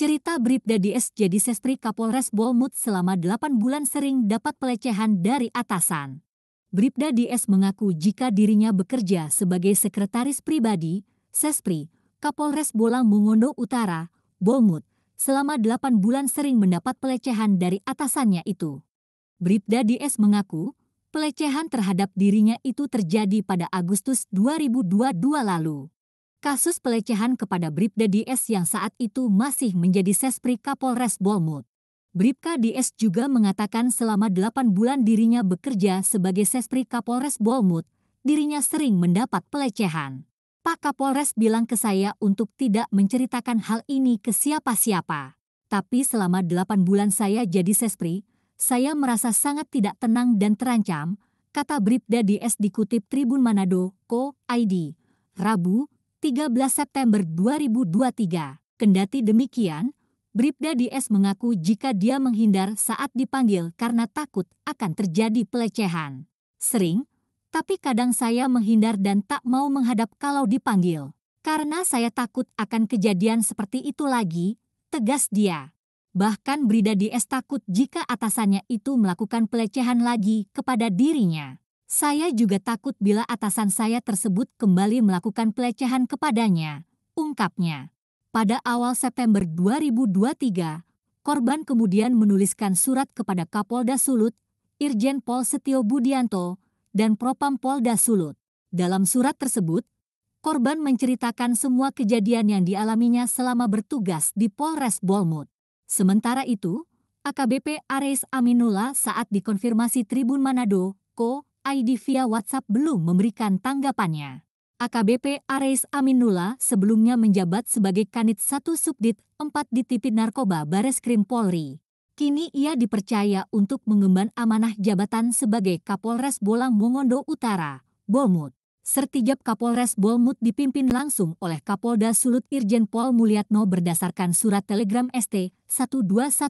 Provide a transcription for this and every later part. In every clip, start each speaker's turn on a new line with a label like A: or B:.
A: Cerita Bribda DS jadi sestri Kapolres Bolmut selama 8 bulan sering dapat pelecehan dari atasan. Bribda DS mengaku jika dirinya bekerja sebagai sekretaris pribadi, Sespri, Kapolres Bolang Mungondo Utara, Bolmut, selama 8 bulan sering mendapat pelecehan dari atasannya itu. Bribda DS mengaku, pelecehan terhadap dirinya itu terjadi pada Agustus 2022 lalu kasus pelecehan kepada Bribda DS yang saat itu masih menjadi Sespri Kapolres Bolmut. Bribka DS juga mengatakan selama delapan bulan dirinya bekerja sebagai Sespri Kapolres Bolmut, dirinya sering mendapat pelecehan. Pak Kapolres bilang ke saya untuk tidak menceritakan hal ini ke siapa-siapa. Tapi selama delapan bulan saya jadi Sespri, saya merasa sangat tidak tenang dan terancam, kata Bribda DS dikutip Tribun Manado, Co. ID, Rabu, 13 September 2023. Kendati demikian, Bribda DS mengaku jika dia menghindar saat dipanggil karena takut akan terjadi pelecehan. Sering, tapi kadang saya menghindar dan tak mau menghadap kalau dipanggil. Karena saya takut akan kejadian seperti itu lagi, tegas dia. Bahkan Brida DS takut jika atasannya itu melakukan pelecehan lagi kepada dirinya. Saya juga takut bila atasan saya tersebut kembali melakukan pelecehan kepadanya, ungkapnya. Pada awal September 2023, korban kemudian menuliskan surat kepada Kapolda Sulut, Irjen Pol Setio Budianto, dan Propam Polda Sulut. Dalam surat tersebut, korban menceritakan semua kejadian yang dialaminya selama bertugas di Polres Bolmut. Sementara itu, AKBP Ares Aminullah saat dikonfirmasi Tribun Manado, Ko, ID via WhatsApp belum memberikan tanggapannya. AKBP Ares Aminula sebelumnya menjabat sebagai Kanit 1 Subdit 4 Ditipid Narkoba Bareskrim Polri. Kini ia dipercaya untuk mengemban amanah jabatan sebagai Kapolres Bolang Mongondo Utara, Bolmut. Sertijab Kapolres Bolmut dipimpin langsung oleh Kapolda Sulut Irjen Pol Mulyatno berdasarkan surat telegram ST 1214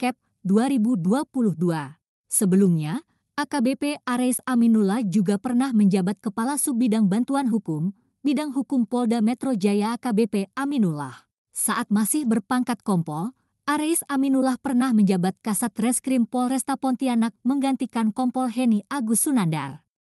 A: Kep 2022. Sebelumnya, AKBP Ares Aminullah juga pernah menjabat Kepala Subbidang Bantuan Hukum, Bidang Hukum Polda Metro Jaya AKBP Aminullah. Saat masih berpangkat Kompol, Ares Aminullah pernah menjabat Kasat Reskrim Polresta Pontianak menggantikan Kompol Heni Agus Sunandar.